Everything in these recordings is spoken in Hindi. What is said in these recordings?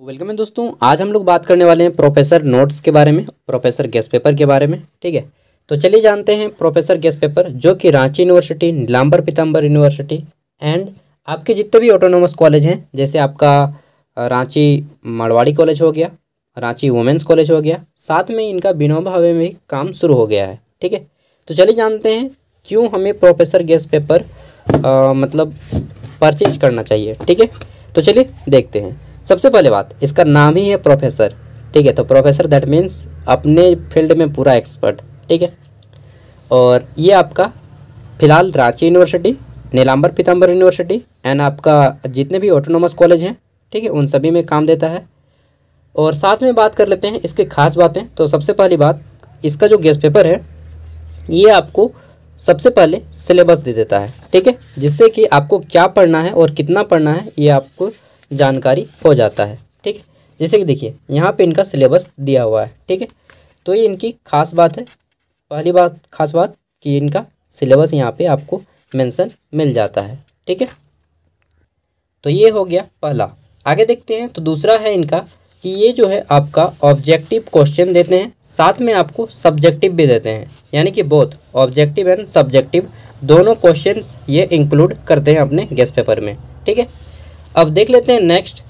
तो वेलकम है दोस्तों आज हम लोग बात करने वाले हैं प्रोफेसर नोट्स के बारे में प्रोफेसर गैस पेपर के बारे में ठीक है तो चलिए जानते हैं प्रोफेसर गैस पेपर जो कि Ranchi university Nilamber Pitamber university and आपके जितने भी ऑटोनोमस कॉलेज हैं जैसे आपका रांची मारवाड़ी कॉलेज हो गया रांची वुमेंस कॉलेज हो गया साथ में इनका विनोबा हवे में काम शुरू हो गया है ठीक है तो चलिए जानते हैं क्यों हमें प्रोफेसर गैस पेपर आ, मतलब परचेज करना चाहिए ठीक है तो चलिए देखते हैं सबसे पहले बात इसका नाम ही है प्रोफेसर ठीक है तो प्रोफेसर दैट मीन्स अपने फील्ड में पूरा एक्सपर्ट ठीक है और ये आपका फिलहाल Ranchi university Nilamber Pitamber university and आपका जितने भी ऑटोनोमस कॉलेज हैं ठीक है उन सभी में काम देता है और साथ में बात कर लेते हैं इसकी खास बातें तो सबसे पहली बात इसका जो गेस्ट पेपर है ये आपको सबसे पहले सिलेबस दे देता है ठीक है जिससे कि आपको क्या पढ़ना है और कितना पढ़ना है ये आपको जानकारी हो जाता है ठीक है जैसे कि देखिए यहाँ पे इनका सिलेबस दिया हुआ है ठीक है तो ये इनकी खास बात है पहली बात खास बात कि इनका सिलेबस यहाँ पे आपको मेंशन मिल जाता है ठीक है तो ये हो गया पहला आगे देखते हैं तो दूसरा है इनका कि ये जो है आपका ऑब्जेक्टिव क्वेश्चन देते हैं साथ में आपको सब्जेक्टिव भी देते हैं यानी कि बोथ ऑब्जेक्टिव एंड सब्जेक्टिव दोनों क्वेश्चन ये इंक्लूड करते हैं अपने गेस्ट पेपर में ठीक है अब देख लेते हैं नेक्स्ट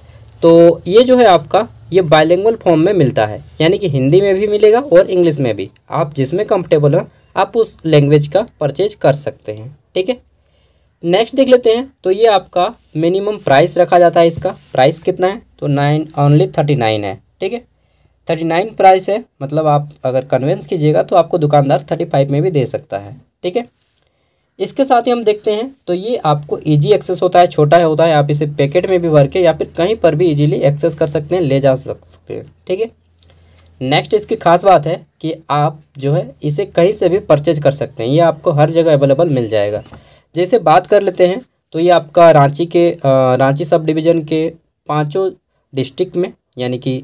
तो ये जो है आपका ये बायलिंगुअल फॉर्म में मिलता है यानी कि हिंदी में भी मिलेगा और इंग्लिश में भी आप जिसमें कंफर्टेबल हो आप उस लैंग्वेज का परचेज कर सकते हैं ठीक है नेक्स्ट देख लेते हैं तो ये आपका मिनिमम प्राइस रखा जाता है इसका प्राइस कितना है तो नाइन ओनली थर्टी नाइन है ठीक है थर्टी नाइन प्राइस है मतलब आप अगर कन्वेंस कीजिएगा तो आपको दुकानदार थर्टी फाइव में भी दे सकता है ठीक है इसके साथ ही हम देखते हैं तो ये आपको इजी एक्सेस होता है छोटा है होता है आप इसे पैकेट में भी भर के या फिर कहीं पर भी इजीली एक्सेस कर सकते हैं ले जा सकते हैं ठीक है नेक्स्ट इसकी खास बात है कि आप जो है इसे कहीं से भी परचेज कर सकते हैं ये आपको हर जगह अवेलेबल मिल जाएगा जैसे बात कर लेते हैं तो ये आपका रांची के रांची सब डिवीज़न के पाँचों डिस्ट्रिक्ट में यानी कि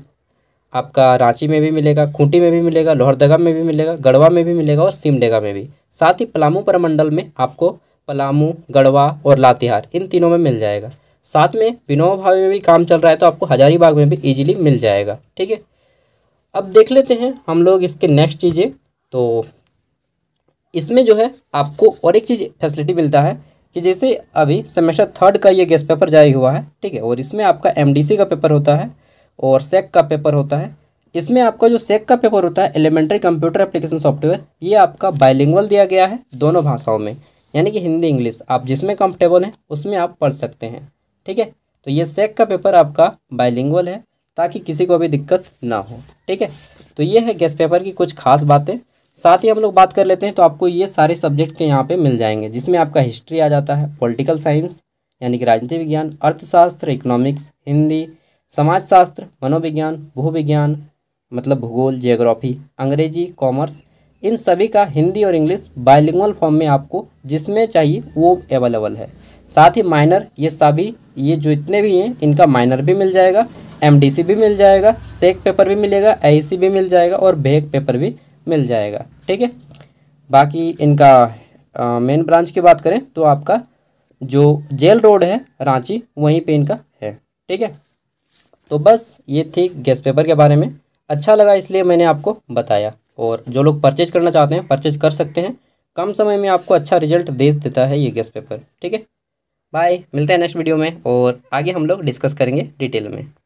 आपका रांची में भी मिलेगा खूंटी में भी मिलेगा लोहरदगा में भी मिलेगा गढ़वा में भी मिलेगा और सिमडेगा में भी साथ ही पलामू परमंडल में आपको पलामू गढ़वा और लातिहार इन तीनों में मिल जाएगा साथ में विनोबा भावे में भी काम चल रहा है तो आपको हजारीबाग में भी इजीली मिल जाएगा ठीक है अब देख लेते हैं हम लोग इसके नेक्स्ट चीज़ें तो इसमें जो है आपको और एक चीज़ फैसिलिटी मिलता है कि जैसे अभी सेमेस्टर थर्ड का ये गेस्ट पेपर जारी हुआ है ठीक है और इसमें आपका एमडीसी का पेपर होता है और सेक का पेपर होता है इसमें आपका जो सेक का पेपर होता है एलिमेंट्री कंप्यूटर एप्लीकेशन सॉफ्टवेयर ये आपका बाइलिंगल दिया गया है दोनों भाषाओं में यानी कि हिंदी इंग्लिश आप जिसमें कंफर्टेबल हैं उसमें आप पढ़ सकते हैं ठीक है तो ये सेक का पेपर आपका बाइलिंगल है ताकि किसी को भी दिक्कत ना हो ठीक है तो ये है गेस्ट पेपर की कुछ खास बातें साथ ही हम लोग बात कर लेते हैं तो आपको ये सारे सब्जेक्ट के यहाँ पर मिल जाएंगे जिसमें आपका हिस्ट्री आ जाता है पोलिटिकल साइंस यानी कि राजनीति विज्ञान अर्थशास्त्र इकोनॉमिक्स हिंदी समाजशास्त्र मनोविज्ञान भूविज्ञान मतलब भूगोल जियोग्राफी अंग्रेजी कॉमर्स इन सभी का हिंदी और इंग्लिश बायलिंगल फॉर्म में आपको जिसमें चाहिए वो अवेलेबल है साथ ही माइनर ये सभी ये जो इतने भी हैं इनका माइनर भी मिल जाएगा एम भी मिल जाएगा सेक पेपर भी मिलेगा ए e भी मिल जाएगा और बेक पेपर e भी मिल जाएगा ठीक है बाकी इनका मेन ब्रांच की बात करें तो आपका जो जेल रोड है रांची वहीं पे इनका है ठीक है तो बस ये थी गैस पेपर के बारे में अच्छा लगा इसलिए मैंने आपको बताया और जो लोग परचेज करना चाहते हैं परचेज कर सकते हैं कम समय में आपको अच्छा रिजल्ट दे देता है ये गैस पेपर ठीक है बाय मिलते हैं नेक्स्ट वीडियो में और आगे हम लोग डिस्कस करेंगे डिटेल में